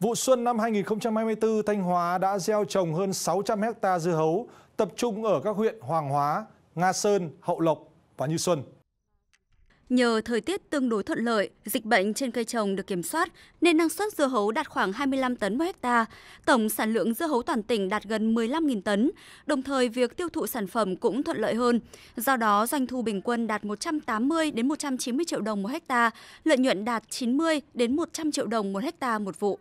Vụ xuân năm 2024, Thanh Hóa đã gieo trồng hơn 600 hecta dưa hấu, tập trung ở các huyện Hoàng Hóa, Nga Sơn, Hậu Lộc và Như Xuân. Nhờ thời tiết tương đối thuận lợi, dịch bệnh trên cây trồng được kiểm soát nên năng suất dưa hấu đạt khoảng 25 tấn mỗi hecta. Tổng sản lượng dưa hấu toàn tỉnh đạt gần 15.000 tấn, đồng thời việc tiêu thụ sản phẩm cũng thuận lợi hơn. Do đó, doanh thu bình quân đạt 180 đến 190 triệu đồng một hecta, lợi nhuận đạt 90 đến 100 triệu đồng một hecta một vụ.